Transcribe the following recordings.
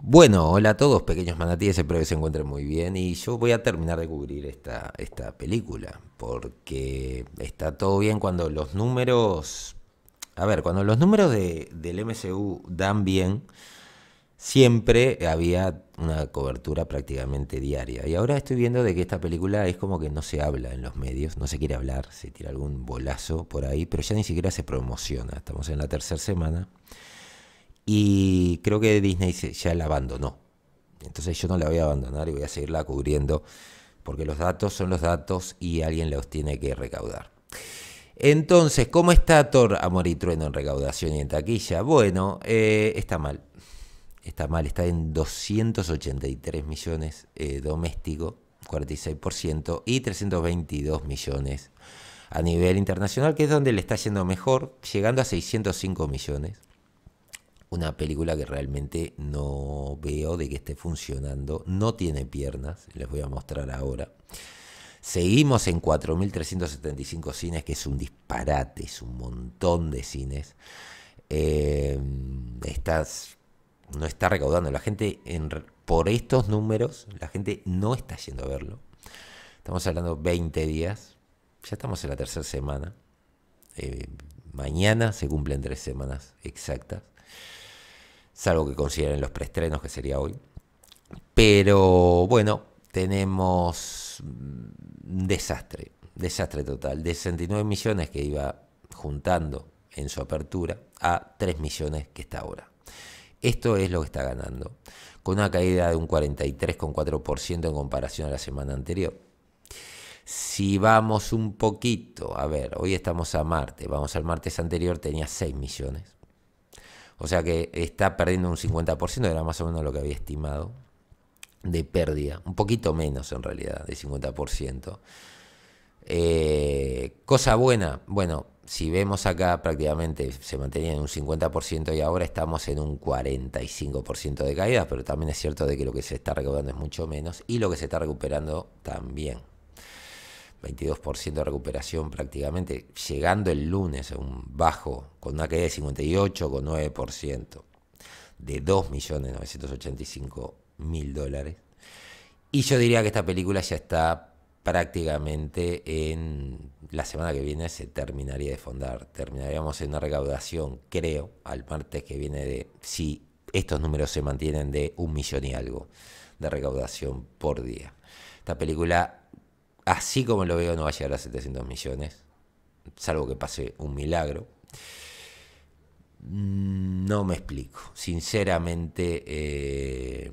Bueno, hola a todos, pequeños manatíes, espero que se encuentren muy bien y yo voy a terminar de cubrir esta, esta película, porque está todo bien cuando los números... A ver, cuando los números de, del MCU dan bien, siempre había una cobertura prácticamente diaria. Y ahora estoy viendo de que esta película es como que no se habla en los medios, no se quiere hablar, se tira algún bolazo por ahí, pero ya ni siquiera se promociona. Estamos en la tercera semana y creo que Disney ya la abandonó. Entonces yo no la voy a abandonar y voy a seguirla cubriendo porque los datos son los datos y alguien los tiene que recaudar. Entonces, ¿cómo está Thor Amor y Trueno en recaudación y en taquilla? Bueno, eh, está mal. Está mal, está en 283 millones eh, doméstico, 46%, y 322 millones a nivel internacional, que es donde le está yendo mejor, llegando a 605 millones una película que realmente no veo de que esté funcionando. No tiene piernas, les voy a mostrar ahora. Seguimos en 4.375 cines, que es un disparate, es un montón de cines. Eh, no está recaudando. La gente, por estos números, la gente no está yendo a verlo. Estamos hablando 20 días. Ya estamos en la tercera semana. Eh, mañana se cumplen tres semanas exactas algo que consideren los preestrenos que sería hoy. Pero bueno, tenemos un mm, desastre, desastre total, de 69 millones que iba juntando en su apertura a 3 millones que está ahora. Esto es lo que está ganando, con una caída de un 43,4% en comparación a la semana anterior. Si vamos un poquito, a ver, hoy estamos a martes, vamos al martes anterior tenía 6 millones. O sea que está perdiendo un 50%, era más o menos lo que había estimado de pérdida, un poquito menos en realidad, de 50%. Eh, cosa buena, bueno, si vemos acá prácticamente se mantenía en un 50% y ahora estamos en un 45% de caída, pero también es cierto de que lo que se está recaudando es mucho menos y lo que se está recuperando también. 22% de recuperación prácticamente, llegando el lunes a un bajo con una caída de 58,9% de 2.985.000 dólares. Y yo diría que esta película ya está prácticamente en la semana que viene se terminaría de fondar. Terminaríamos en una recaudación, creo, al martes que viene de, si estos números se mantienen, de un millón y algo de recaudación por día. Esta película así como lo veo, no va a llegar a 700 millones, salvo que pase un milagro. Mm, no me explico, sinceramente, eh,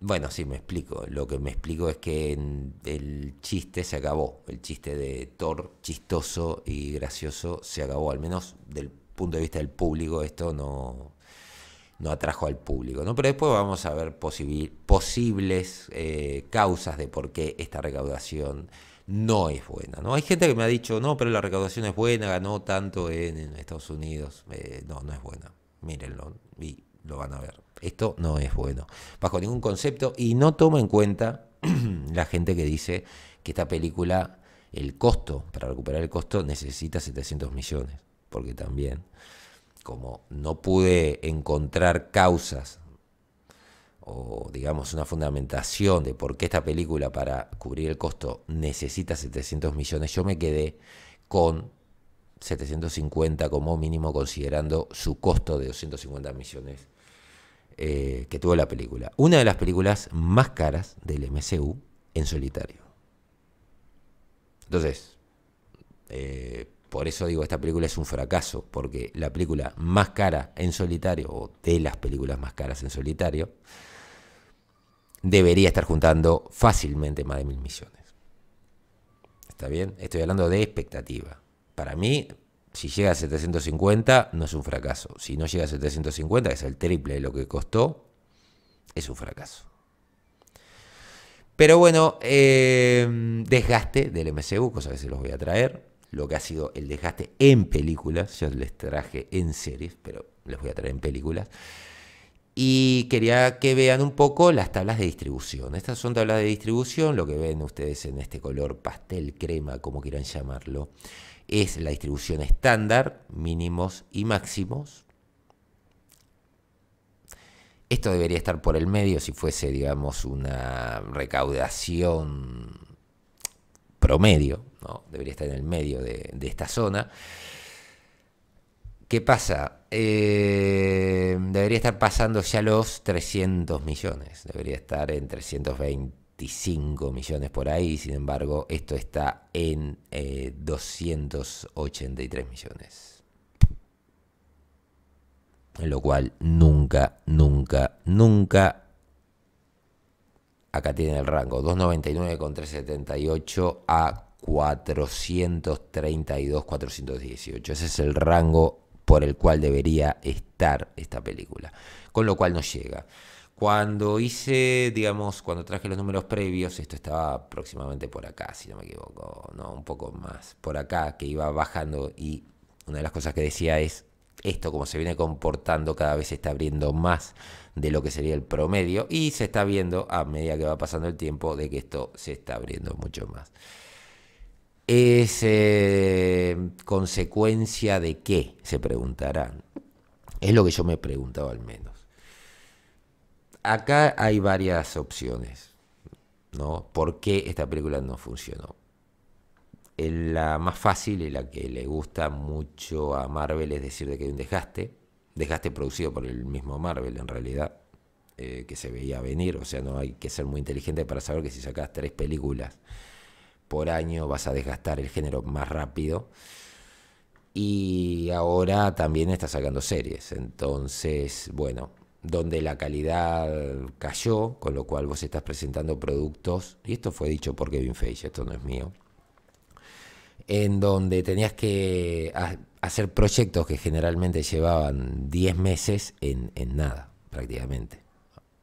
bueno, sí me explico, lo que me explico es que el chiste se acabó, el chiste de Thor chistoso y gracioso se acabó, al menos del punto de vista del público esto no, no atrajo al público. ¿no? Pero después vamos a ver posibles eh, causas de por qué esta recaudación no es buena. ¿no? Hay gente que me ha dicho, no, pero la recaudación es buena, ganó tanto en, Estados Unidos. Eh, no, no es buena. Mírenlo y lo van a ver. Esto no es bueno, bajo ningún concepto. Y no toma en cuenta la gente que dice que esta película, el costo, para recuperar el costo, necesita 700 millones. Porque también como no pude encontrar causas o digamos una fundamentación de por qué esta película para cubrir el costo necesita 700 millones, yo me quedé con 750 como mínimo considerando su costo de 250 millones eh, que tuvo la película. Una de las películas más caras del MCU en solitario. Entonces, eh, por eso digo, esta película es un fracaso, porque la película más cara en solitario, o de las películas más caras en solitario, debería estar juntando fácilmente más de mil millones. ¿Está bien? Estoy hablando de expectativa. Para mí, si llega a 750, no es un fracaso. Si no llega a 750, que es el triple de lo que costó, es un fracaso. Pero bueno, eh, desgaste del MCU, cosa que se los voy a traer lo que ha sido el desgaste en películas. Yo les traje en series, pero les voy a traer en películas. Y quería que vean un poco las tablas de distribución. Estas son tablas de distribución, lo que ven ustedes en este color pastel, crema, como quieran llamarlo, es la distribución estándar, mínimos y máximos. Esto debería estar por el medio si fuese, digamos, una recaudación promedio, ¿no? debería estar en el medio de, esta zona. ¿Qué pasa? Eh, debería estar pasando ya los 300 millones, debería estar en 325 millones por ahí, sin embargo, esto está en 283 eh, millones. lo cual nunca, nunca, nunca acá tiene el rango 299,378 a 432, 418. Ese es el rango por el cual debería estar esta película. Con lo cual no llega. Cuando hice, digamos, cuando traje los números previos, esto estaba aproximadamente por acá, si no me equivoco, no, un poco más por acá, que iba bajando y una de las cosas que decía es, esto como se viene comportando cada vez se está abriendo más de lo que sería el promedio y se está viendo a medida que va pasando el tiempo de que esto se está abriendo mucho más. ¿Es eh, consecuencia de qué? Se preguntarán. Es lo que yo me he preguntado al menos. Acá hay varias opciones. ¿no? ¿Por qué esta película no funcionó? La más fácil y la que le gusta mucho a Marvel es decir de que hay un desgaste, desgaste producido por el mismo Marvel en realidad, eh, que se veía venir, o sea, no hay que ser muy inteligente para saber que si sacas tres películas por año vas a desgastar el género más rápido. Y ahora también está sacando series, entonces, bueno, donde la calidad cayó, con lo cual vos estás presentando productos, y esto fue dicho por Kevin Feige, esto no es mío, en donde tenías que hacer proyectos que generalmente llevaban 10 meses en, nada, prácticamente,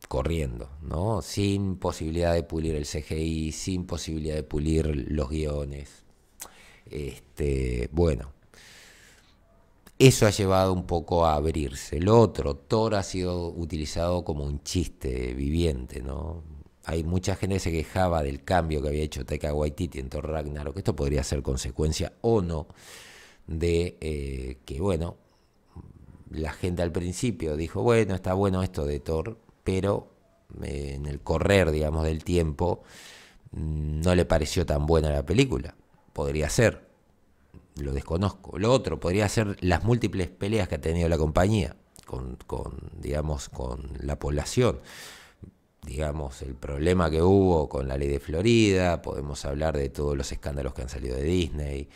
corriendo, ¿no? Sin posibilidad de pulir el CGI, sin posibilidad de pulir los guiones. Este, bueno, eso ha llevado un poco a abrirse. Lo otro, Thor ha sido utilizado como un chiste viviente, ¿no? hay mucha gente que se quejaba del cambio que había hecho Taika Waititi en Thor Ragnarok. Esto podría ser consecuencia o no de eh, que, bueno, la gente al principio dijo, bueno, está bueno esto de Thor, pero eh, en el correr, digamos, del tiempo, mm, no le pareció tan buena la película. Podría ser, lo desconozco. Lo otro, podría ser las múltiples peleas que ha tenido la compañía con, con digamos, con la población digamos, el problema que hubo con la ley de Florida, podemos hablar de todos los escándalos que han salido de Disney,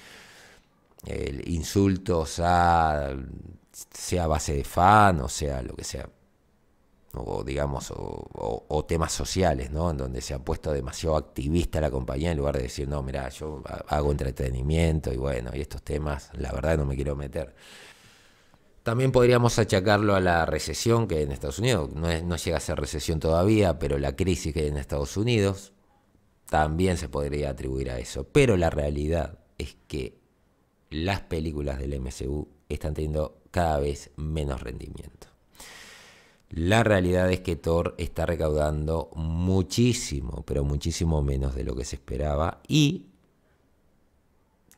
insultos a, sea base de fan, o sea, lo que sea, o digamos, o, temas sociales, ¿no? En donde se ha puesto demasiado activista la compañía en lugar de decir, no, mira, yo hago entretenimiento y bueno, y estos temas, la verdad no me quiero meter. También podríamos achacarlo a la recesión que hay en Estados Unidos, no, llega a ser recesión todavía, pero la crisis que hay en Estados Unidos también se podría atribuir a eso. Pero la realidad es que las películas del MCU están teniendo cada vez menos rendimiento. La realidad es que Thor está recaudando muchísimo, pero muchísimo menos de lo que se esperaba y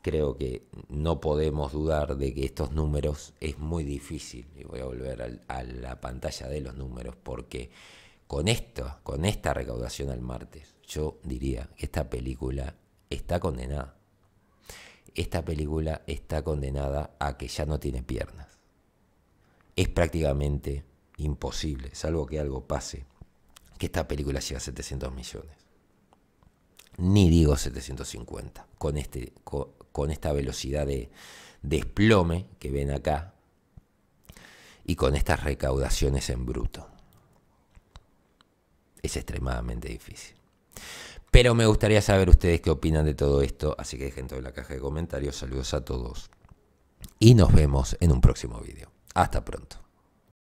creo que no podemos dudar de que estos números es muy difícil, y voy a volver a la pantalla de los números, porque con esto, con esta recaudación al martes, yo diría que esta película está condenada. Esta película está condenada a que ya no tiene piernas. Es prácticamente imposible, salvo que algo pase, que esta película llegue a 700 millones ni digo 750, con, este, con, esta velocidad de desplome que ven acá y con estas recaudaciones en bruto. Es extremadamente difícil. Pero me gustaría saber ustedes qué opinan de todo esto, así que dejen todo en la caja de comentarios. Saludos a todos y nos vemos en un próximo video. Hasta pronto.